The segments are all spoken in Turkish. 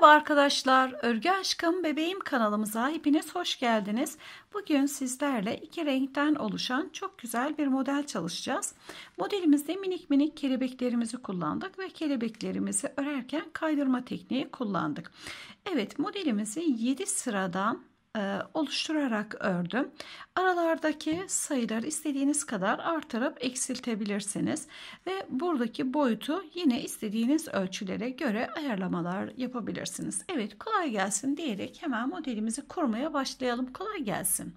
Merhaba arkadaşlar, Örgü Aşkım Bebeğim kanalımıza hepiniz hoş geldiniz. Bugün sizlerle iki renkten oluşan çok güzel bir model çalışacağız. Modelimizde minik minik kelebeklerimizi kullandık ve kelebeklerimizi örerken kaydırma tekniği kullandık. Evet, modelimizi 7 sıradan e, oluşturarak ördüm. Aralardaki sayıları istediğiniz kadar artırıp eksiltebilirsiniz ve buradaki boyutu yine istediğiniz ölçülere göre ayarlamalar yapabilirsiniz. Evet kolay gelsin diyerek hemen modelimizi kurmaya başlayalım. Kolay gelsin.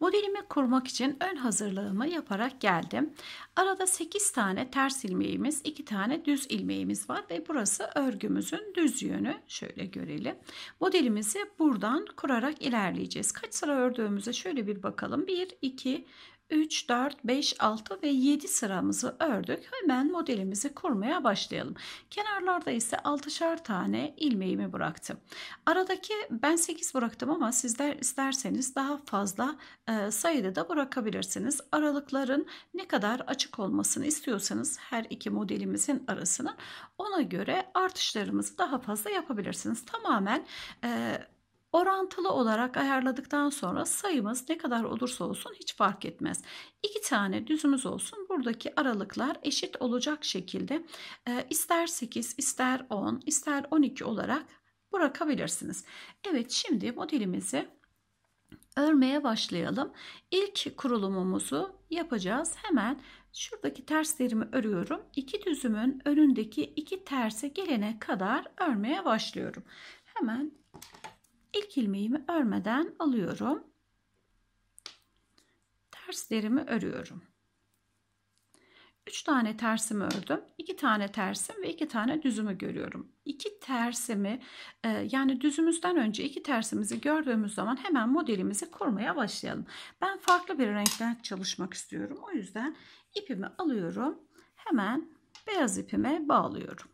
Modelimi kurmak için ön hazırlığımı yaparak geldim. Arada 8 tane ters ilmeğimiz, 2 tane düz ilmeğimiz var ve burası örgümüzün düz yönü. Şöyle görelim. Modelimizi buradan kurarak ilerleyeceğiz. Kaç sıra ördüğümüze şöyle bir bakalım. 1, 2, 3, 4, 5, 6 ve 7 sıramızı ördük. Hemen modelimizi kurmaya başlayalım. Kenarlarda ise 6'şar tane ilmeğimi bıraktım. Aradaki ben 8 bıraktım ama sizler isterseniz daha fazla e, sayıda da bırakabilirsiniz. Aralıkların ne kadar açık olmasını istiyorsanız her iki modelimizin arasının ona göre artışlarımızı daha fazla yapabilirsiniz. Tamamen e, Orantılı olarak ayarladıktan sonra sayımız ne kadar olursa olsun hiç fark etmez. İki tane düzümüz olsun. Buradaki aralıklar eşit olacak şekilde e, ister 8, ister 10, ister 12 olarak bırakabilirsiniz. Evet şimdi modelimizi örmeye başlayalım. İlk kurulumumuzu yapacağız. Hemen şuradaki terslerimi örüyorum. İki düzümün önündeki iki terse gelene kadar örmeye başlıyorum. Hemen İlk ilmeğimi örmeden alıyorum. Terslerimi örüyorum. 3 tane tersimi ördüm. 2 tane tersim ve 2 tane düzümü görüyorum. 2 tersimi e, yani düzümüzden önce 2 tersimizi gördüğümüz zaman hemen modelimizi kurmaya başlayalım. Ben farklı bir renkten çalışmak istiyorum. O yüzden ipimi alıyorum. Hemen beyaz ipime bağlıyorum.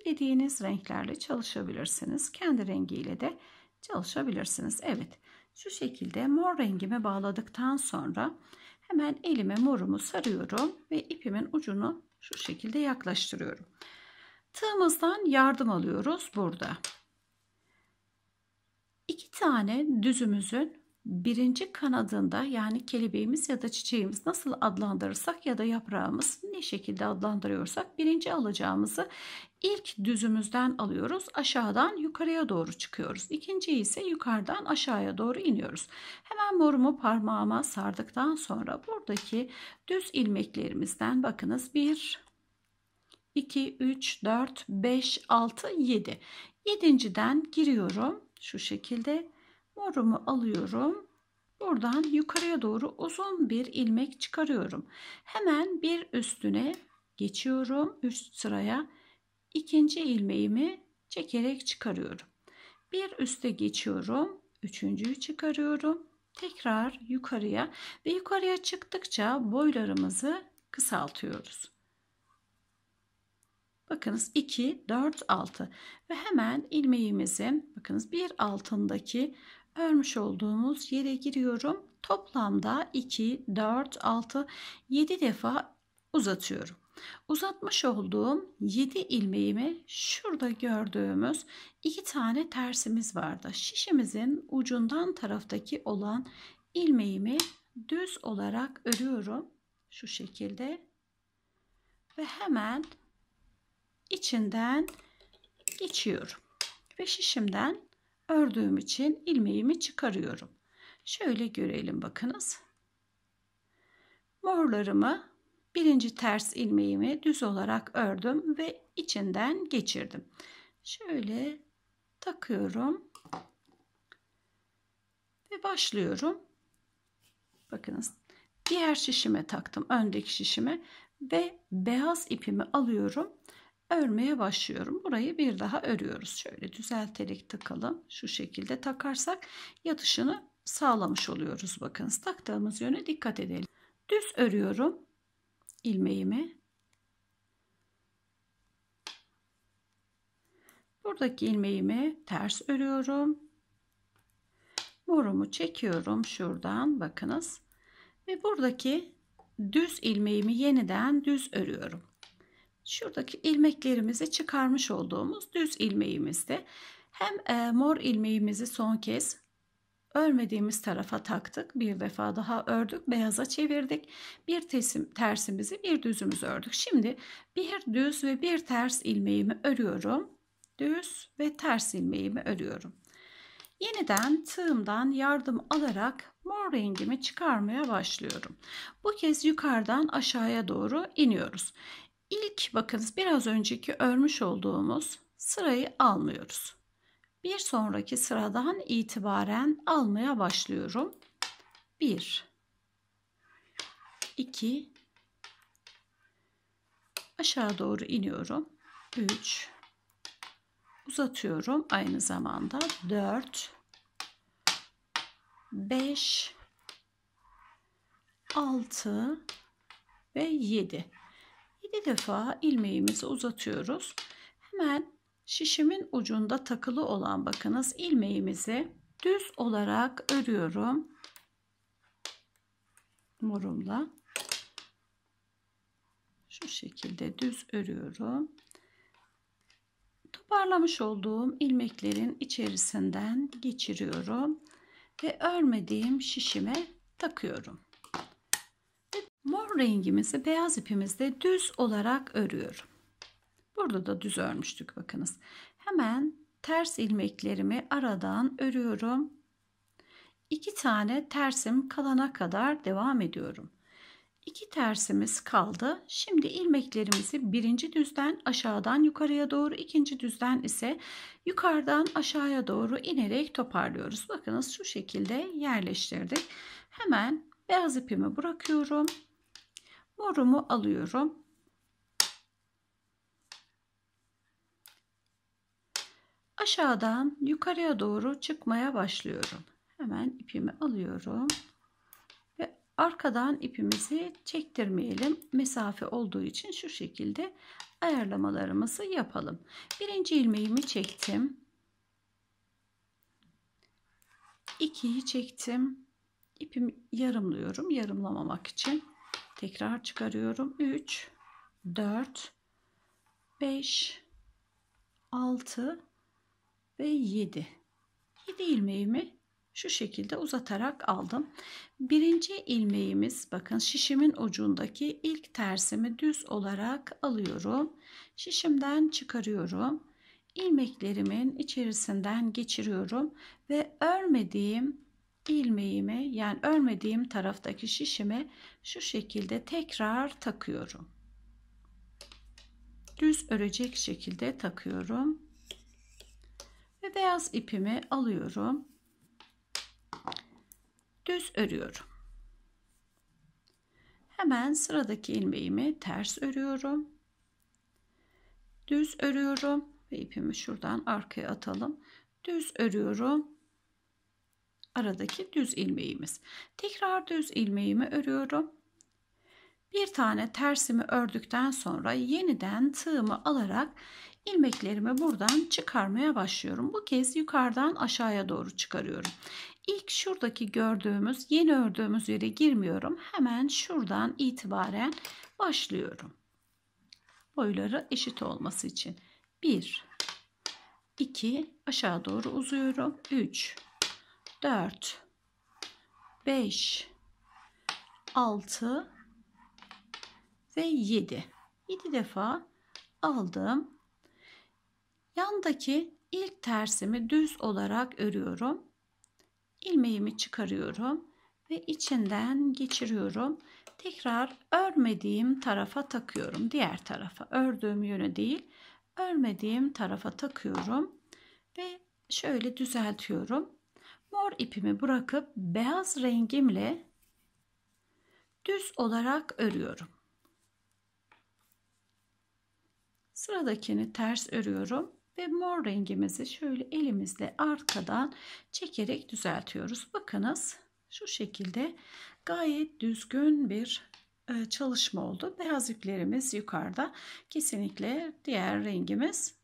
Dilediğiniz renklerle çalışabilirsiniz. Kendi rengiyle de çalışabilirsiniz. Evet şu şekilde mor rengime bağladıktan sonra hemen elime morumu sarıyorum ve ipimin ucunu şu şekilde yaklaştırıyorum. Tığımızdan yardım alıyoruz burada. İki tane düzümüzün birinci kanadında yani kelebeğimiz ya da çiçeğimiz nasıl adlandırırsak ya da yaprağımız ne şekilde adlandırıyorsak birinci alacağımızı ilk düzümüzden alıyoruz. Aşağıdan yukarıya doğru çıkıyoruz. İkinciyi ise yukarıdan aşağıya doğru iniyoruz. Hemen morumu parmağıma sardıktan sonra buradaki düz ilmeklerimizden bakınız 1 2 3 4 5 6 7. Yedinciden giriyorum şu şekilde morumu alıyorum. Buradan yukarıya doğru uzun bir ilmek çıkarıyorum. Hemen bir üstüne geçiyorum. Üst sıraya ikinci ilmeğimi çekerek çıkarıyorum. Bir üste geçiyorum. Üçüncüyü çıkarıyorum. Tekrar yukarıya ve yukarıya çıktıkça boylarımızı kısaltıyoruz. Bakınız 2, 4, 6 ve hemen ilmeğimizin bakınız bir altındaki örmüş olduğumuz yere giriyorum. Toplamda 2, 4, 6, 7 defa uzatıyorum. Uzatmış olduğum 7 ilmeğimi şurada gördüğümüz iki tane tersimiz vardı. Şişimizin ucundan taraftaki olan ilmeğimi düz olarak örüyorum. Şu şekilde. Ve hemen içinden geçiyorum. Ve şişimden ördüğüm için ilmeğimi çıkarıyorum. Şöyle görelim bakınız. Morlarımı birinci ters ilmeğimi düz olarak ördüm ve içinden geçirdim. Şöyle takıyorum ve başlıyorum. Bakınız diğer şişime taktım öndeki şişime ve beyaz ipimi alıyorum örmeye başlıyorum. Burayı bir daha örüyoruz. Şöyle düzelterek takalım. Şu şekilde takarsak yatışını sağlamış oluyoruz. Bakın taktığımız yöne dikkat edelim. Düz örüyorum ilmeğimi. Buradaki ilmeğimi ters örüyorum. Morumu çekiyorum şuradan bakınız. Ve buradaki düz ilmeğimi yeniden düz örüyorum şuradaki ilmeklerimizi çıkarmış olduğumuz düz ilmeğimizde hem e, mor ilmeğimizi son kez örmediğimiz tarafa taktık. Bir defa daha ördük. Beyaza çevirdik. Bir tesim, tersimizi bir düzümüz ördük. Şimdi bir düz ve bir ters ilmeğimi örüyorum. Düz ve ters ilmeğimi örüyorum. Yeniden tığımdan yardım alarak mor rengimi çıkarmaya başlıyorum. Bu kez yukarıdan aşağıya doğru iniyoruz. İlk bakınız biraz önceki örmüş olduğumuz sırayı almıyoruz. Bir sonraki sıradan itibaren almaya başlıyorum. 1 2 aşağı doğru iniyorum. 3 uzatıyorum aynı zamanda 4 5 6 ve 7 bir defa ilmeğimizi uzatıyoruz. Hemen şişimin ucunda takılı olan bakınız ilmeğimizi düz olarak örüyorum. Morumla. Şu şekilde düz örüyorum. Toparlamış olduğum ilmeklerin içerisinden geçiriyorum ve örmediğim şişime takıyorum. Mor rengimizi beyaz ipimizde düz olarak örüyorum. Burada da düz örmüştük bakınız. Hemen ters ilmeklerimi aradan örüyorum. İki tane tersim kalana kadar devam ediyorum. İki tersimiz kaldı. Şimdi ilmeklerimizi birinci düzden aşağıdan yukarıya doğru, ikinci düzden ise yukarıdan aşağıya doğru inerek toparlıyoruz. Bakınız şu şekilde yerleştirdik. Hemen beyaz ipimi bırakıyorum. Morumu alıyorum. Aşağıdan yukarıya doğru çıkmaya başlıyorum. Hemen ipimi alıyorum. Ve arkadan ipimizi çektirmeyelim. Mesafe olduğu için şu şekilde ayarlamalarımızı yapalım. Birinci ilmeğimi çektim. 2'yi çektim. İpimi yarımlıyorum yarımlamamak için. Tekrar çıkarıyorum. 3, 4, 5, 6 ve 7. 7 ilmeğimi şu şekilde uzatarak aldım. Birinci ilmeğimiz bakın şişimin ucundaki ilk tersimi düz olarak alıyorum. Şişimden çıkarıyorum. ilmeklerimin içerisinden geçiriyorum ve örmediğim ilmeğimi yani örmediğim taraftaki şişimi şu şekilde tekrar takıyorum. Düz örecek şekilde takıyorum. Ve beyaz ipimi alıyorum. Düz örüyorum. Hemen sıradaki ilmeğimi ters örüyorum. Düz örüyorum ve ipimi şuradan arkaya atalım. Düz örüyorum aradaki düz ilmeğimiz. Tekrar düz ilmeğimi örüyorum. Bir tane tersimi ördükten sonra yeniden tığımı alarak ilmeklerimi buradan çıkarmaya başlıyorum. Bu kez yukarıdan aşağıya doğru çıkarıyorum. İlk şuradaki gördüğümüz yeni ördüğümüz yere girmiyorum. Hemen şuradan itibaren başlıyorum. Boyları eşit olması için. 1 2 aşağı doğru uzuyorum. 3 4 5 6 ve 7. 7 defa aldım. Yandaki ilk tersimi düz olarak örüyorum. Ilmeğimi çıkarıyorum ve içinden geçiriyorum. Tekrar örmediğim tarafa takıyorum. Diğer tarafa ördüğüm yöne değil, örmediğim tarafa takıyorum ve şöyle düzeltiyorum. Mor ipimi bırakıp beyaz rengimle düz olarak örüyorum. Sıradakini ters örüyorum ve mor rengimizi şöyle elimizle arkadan çekerek düzeltiyoruz. Bakınız şu şekilde gayet düzgün bir e, çalışma oldu. Beyaz iplerimiz yukarıda. Kesinlikle diğer rengimiz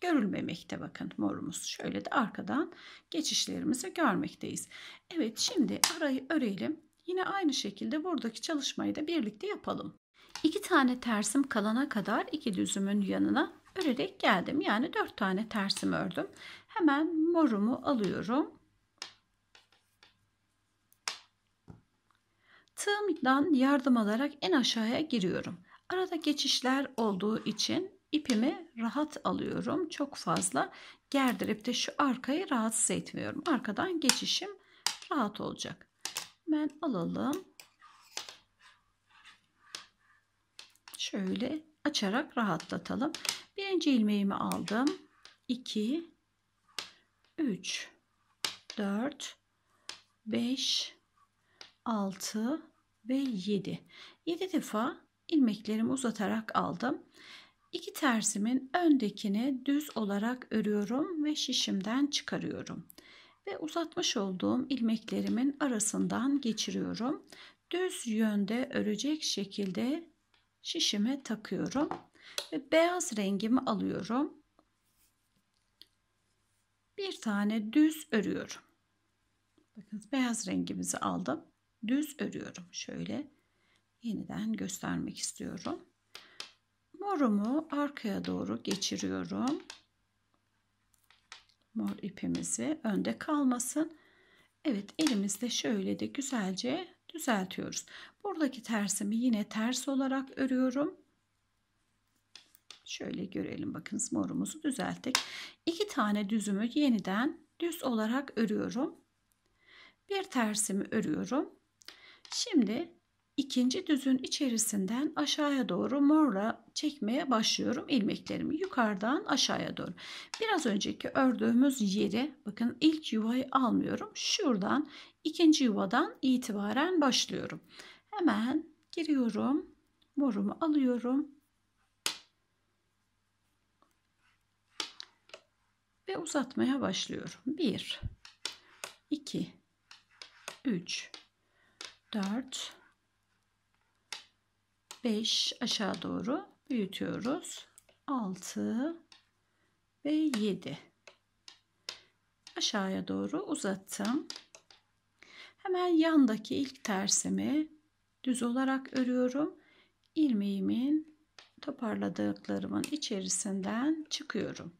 görülmemekte bakın morumuz. Şöyle de arkadan geçişlerimizi görmekteyiz. Evet şimdi arayı örelim. Yine aynı şekilde buradaki çalışmayı da birlikte yapalım. İki tane tersim kalana kadar iki düzümün yanına örerek geldim. Yani dört tane tersim ördüm. Hemen morumu alıyorum. Tığımdan yardım alarak en aşağıya giriyorum. Arada geçişler olduğu için ipimi rahat alıyorum. Çok fazla gerdirip de şu arkayı rahatsız etmiyorum. Arkadan geçişim rahat olacak. Hemen alalım. Şöyle açarak rahatlatalım. Birinci ilmeğimi aldım. 2 3 4 5 6 ve 7. 7 defa ilmeklerimi uzatarak aldım. İki tersimin öndekini düz olarak örüyorum ve şişimden çıkarıyorum. Ve uzatmış olduğum ilmeklerimin arasından geçiriyorum. Düz yönde örecek şekilde şişime takıyorum. Ve beyaz rengimi alıyorum. Bir tane düz örüyorum. Bakın beyaz rengimizi aldım. Düz örüyorum. Şöyle yeniden göstermek istiyorum. Morumu arkaya doğru geçiriyorum. Mor ipimizi önde kalmasın. Evet elimizde şöyle de güzelce düzeltiyoruz. Buradaki tersimi yine ters olarak örüyorum. Şöyle görelim bakınız morumuzu düzelttik. İki tane düzümü yeniden düz olarak örüyorum. Bir tersimi örüyorum. Şimdi ikinci düzün içerisinden aşağıya doğru morla çekmeye başlıyorum ilmeklerimi yukarıdan aşağıya doğru biraz önceki ördüğümüz yeri bakın ilk yuvayı almıyorum şuradan ikinci yuvadan itibaren başlıyorum hemen giriyorum morumu alıyorum ve uzatmaya başlıyorum 1 2 3 4 5 aşağı doğru büyütüyoruz. 6 ve 7 aşağıya doğru uzattım. Hemen yandaki ilk tersimi düz olarak örüyorum. Ilmeğimin toparladıklarımın içerisinden çıkıyorum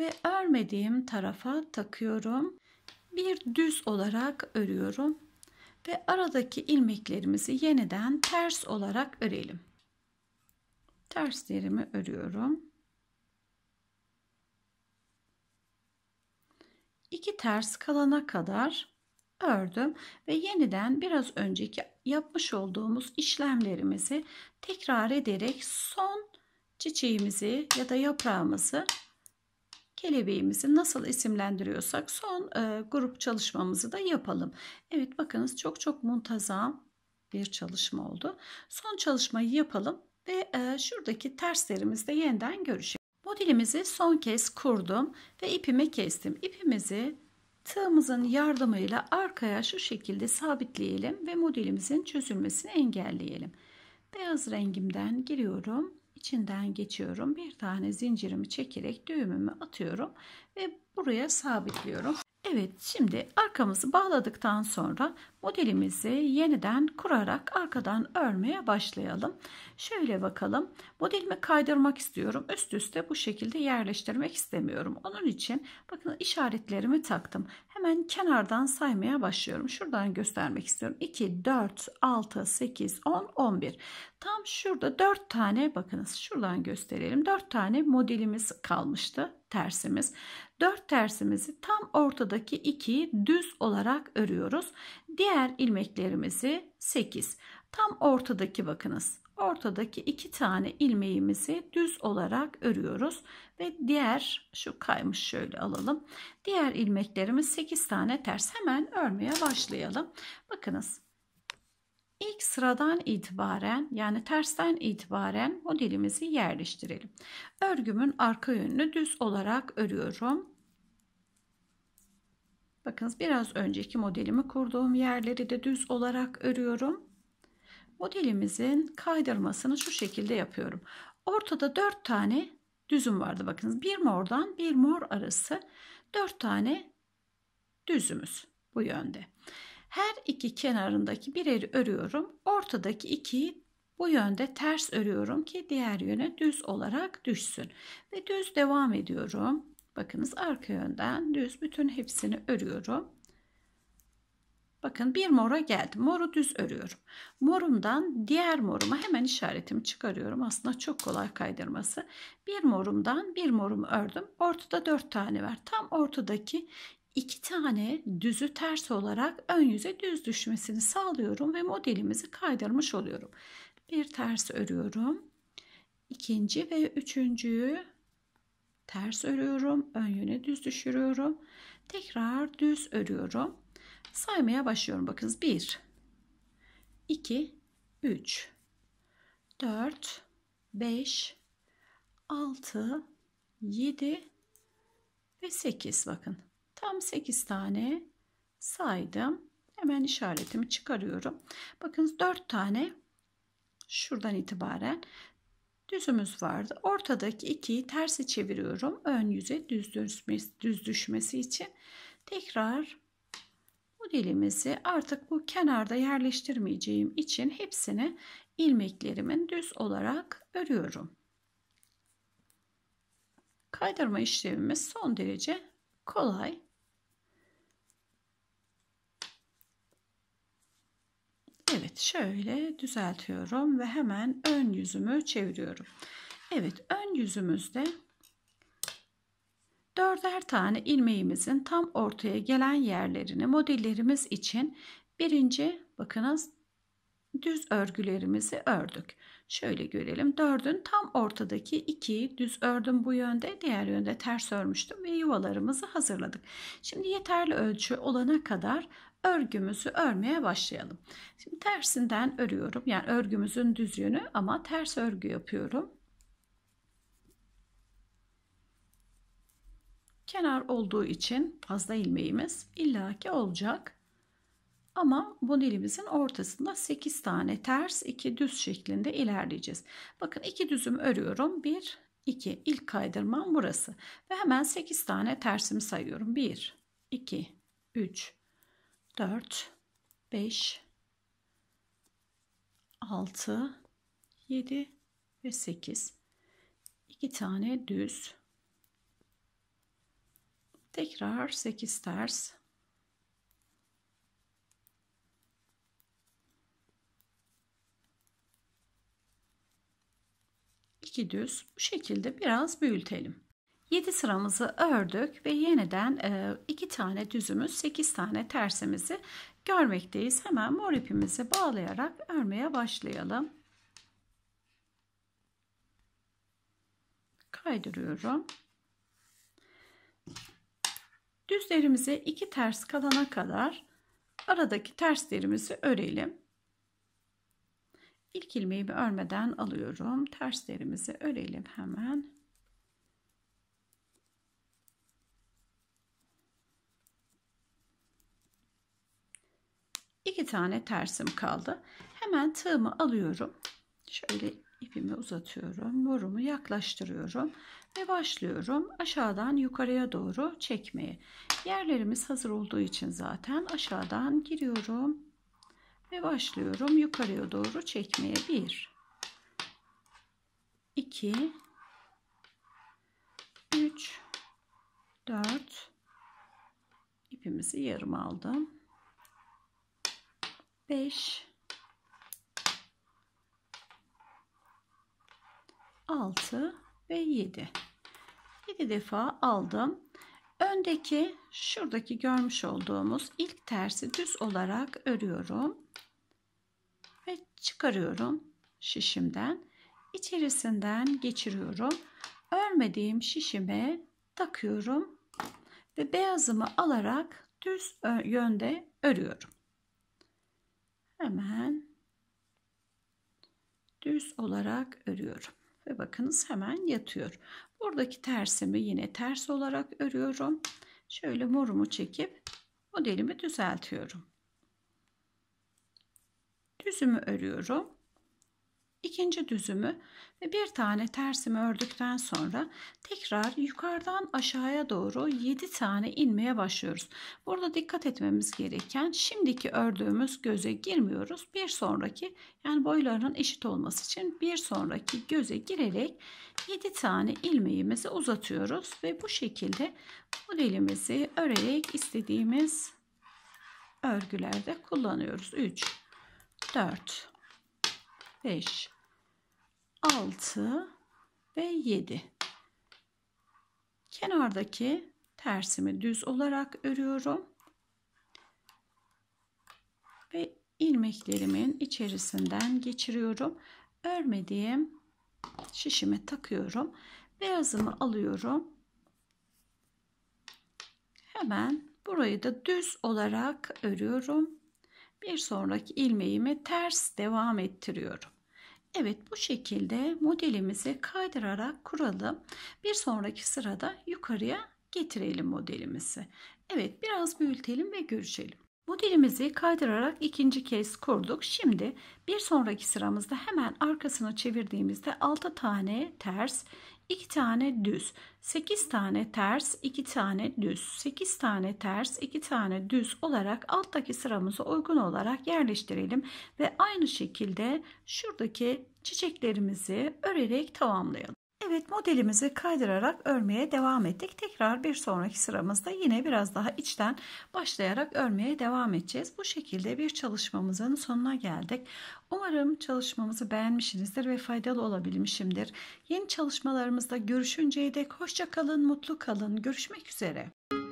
ve örmediğim tarafa takıyorum. Bir düz olarak örüyorum ve aradaki ilmeklerimizi yeniden ters olarak örelim. Terslerimi örüyorum. İki ters kalana kadar ördüm ve yeniden biraz önceki yapmış olduğumuz işlemlerimizi tekrar ederek son çiçeğimizi ya da yaprağımızı kelebeğimizi nasıl isimlendiriyorsak son e, grup çalışmamızı da yapalım. Evet bakınız çok çok muntazam bir çalışma oldu. Son çalışmayı yapalım ve e, şuradaki terslerimizde yeniden görüşelim. Modelimizi son kez kurdum ve ipimi kestim. İpimizi tığımızın yardımıyla arkaya şu şekilde sabitleyelim ve modelimizin çözülmesini engelleyelim. Beyaz rengimden giriyorum içinden geçiyorum. Bir tane zincirimi çekerek düğümümü atıyorum ve buraya sabitliyorum. Evet şimdi arkamızı bağladıktan sonra modelimizi yeniden kurarak arkadan örmeye başlayalım. Şöyle bakalım modelimi kaydırmak istiyorum üst üste bu şekilde yerleştirmek istemiyorum. Onun için bakın işaretlerimi taktım Hemen kenardan saymaya başlıyorum. Şuradan göstermek istiyorum. 2, 4, 6, 8, 10, 11. Tam şurada 4 tane bakınız şuradan gösterelim. 4 tane modelimiz kalmıştı tersimiz. 4 tersimizi tam ortadaki 2'yi düz olarak örüyoruz. Diğer ilmeklerimizi 8. Tam ortadaki bakınız ortadaki iki tane ilmeğimizi düz olarak örüyoruz ve diğer şu kaymış şöyle alalım diğer ilmeklerimiz 8 tane ters hemen örmeye başlayalım bakınız ilk sıradan itibaren yani tersten itibaren modelimizi yerleştirelim örgümün arka yönünü düz olarak örüyorum bakınız biraz önceki modelimi kurduğum yerleri de düz olarak örüyorum modelimizin kaydırmasını şu şekilde yapıyorum. Ortada 4 tane düzüm vardı bakınız. Bir mordan bir mor arası 4 tane düzümüz bu yönde. Her iki kenarındaki bireri örüyorum. Ortadaki ikiyi bu yönde ters örüyorum ki diğer yöne düz olarak düşsün. Ve düz devam ediyorum. Bakınız arka yönden düz bütün hepsini örüyorum. Bakın bir mora geldim. Moru düz örüyorum. Morumdan diğer moruma hemen işaretimi çıkarıyorum. Aslında çok kolay kaydırması. Bir morumdan bir morumu ördüm. Ortada dört tane var. Tam ortadaki iki tane düzü ters olarak ön yüze düz düşmesini sağlıyorum ve modelimizi kaydırmış oluyorum. Bir ters örüyorum. İkinci ve üçüncüyü ters örüyorum. Ön yöne düz düşürüyorum. Tekrar düz örüyorum Saymaya başlıyorum. Bakınız 1, 2, 3, 4, 5, 6, 7 ve 8 bakın. Tam 8 tane saydım. Hemen işaretimi çıkarıyorum. Bakınız 4 tane şuradan itibaren düzümüz vardı. Ortadaki ikiyi tersi çeviriyorum. Ön yüze düz düşmesi, düz düşmesi için tekrar modelimizi artık bu kenarda yerleştirmeyeceğim için hepsini ilmeklerimin düz olarak örüyorum. Kaydırma işlemimiz son derece kolay. Evet şöyle düzeltiyorum ve hemen ön yüzümü çeviriyorum. Evet ön yüzümüzde dörder tane ilmeğimizin tam ortaya gelen yerlerini modellerimiz için birinci bakınız düz örgülerimizi ördük. Şöyle görelim. Dördün tam ortadaki iki düz ördüm bu yönde, diğer yönde ters örmüştüm ve yuvalarımızı hazırladık. Şimdi yeterli ölçü olana kadar örgümüzü örmeye başlayalım. Şimdi tersinden örüyorum. Yani örgümüzün düz yönü ama ters örgü yapıyorum. Kenar olduğu için fazla ilmeğimiz illaki olacak. Ama bu dilimizin ortasında 8 tane ters 2 düz şeklinde ilerleyeceğiz. Bakın 2 düzüm örüyorum. 1, 2 ilk kaydırmam burası. Ve hemen 8 tane tersimi sayıyorum. 1, 2, 3, 4, 5, 6, 7 ve 8. 2 tane düz Tekrar 8 ters. iki düz bu şekilde biraz büyütelim. 7 sıramızı ördük ve yeniden 2 e, tane düzümüz 8 tane tersimizi görmekteyiz. Hemen mor ipimizi bağlayarak örmeye başlayalım. Kaydırıyorum. Düzlerimize iki ters kalana kadar aradaki terslerimizi örelim. İlk ilmeği ilmeğimi örmeden alıyorum. Terslerimizi örelim hemen. İki tane tersim kaldı. Hemen tığımı alıyorum. Şöyle ipimi uzatıyorum. Borumu yaklaştırıyorum ve başlıyorum aşağıdan yukarıya doğru çekmeye. Yerlerimiz hazır olduğu için zaten aşağıdan giriyorum ve başlıyorum yukarıya doğru çekmeye. 1 2 3 4 ipimizi yarım aldım. 5 6 ve 7. 7 defa aldım. Öndeki şuradaki görmüş olduğumuz ilk tersi düz olarak örüyorum. Ve çıkarıyorum şişimden. içerisinden geçiriyorum. Örmediğim şişime takıyorum. Ve beyazımı alarak düz yönde örüyorum. Hemen düz olarak örüyorum. Ve bakınız hemen yatıyor. Buradaki tersimi yine ters olarak örüyorum. Şöyle morumu çekip modelimi düzeltiyorum. Düzümü örüyorum ikinci düzümü ve bir tane tersimi ördükten sonra tekrar yukarıdan aşağıya doğru 7 tane inmeye başlıyoruz. Burada dikkat etmemiz gereken şimdiki ördüğümüz göze girmiyoruz. Bir sonraki yani boylarının eşit olması için bir sonraki göze girerek 7 tane ilmeğimizi uzatıyoruz ve bu şekilde modelimizi örerek istediğimiz örgülerde kullanıyoruz. 3 4 5, 6 ve 7. Kenardaki tersimi düz olarak örüyorum. Ve ilmeklerimin içerisinden geçiriyorum. Örmediğim şişime takıyorum. Beyazımı alıyorum. Hemen burayı da düz olarak örüyorum bir sonraki ilmeğimi ters devam ettiriyorum. Evet bu şekilde modelimizi kaydırarak kuralım. Bir sonraki sırada yukarıya getirelim modelimizi. Evet biraz büyütelim ve görüşelim. Modelimizi kaydırarak ikinci kez kurduk. Şimdi bir sonraki sıramızda hemen arkasını çevirdiğimizde 6 tane ters, 2 tane düz, 8 tane ters, 2 tane düz, 8 tane ters, 2 tane düz olarak alttaki sıramızı uygun olarak yerleştirelim ve aynı şekilde şuradaki çiçeklerimizi örerek tamamlayalım. Evet modelimizi kaydırarak örmeye devam ettik. Tekrar bir sonraki sıramızda yine biraz daha içten başlayarak örmeye devam edeceğiz. Bu şekilde bir çalışmamızın sonuna geldik. Umarım çalışmamızı beğenmişsinizdir ve faydalı olabilmişimdir. Yeni çalışmalarımızda görüşünceye dek hoşça kalın, mutlu kalın. Görüşmek üzere.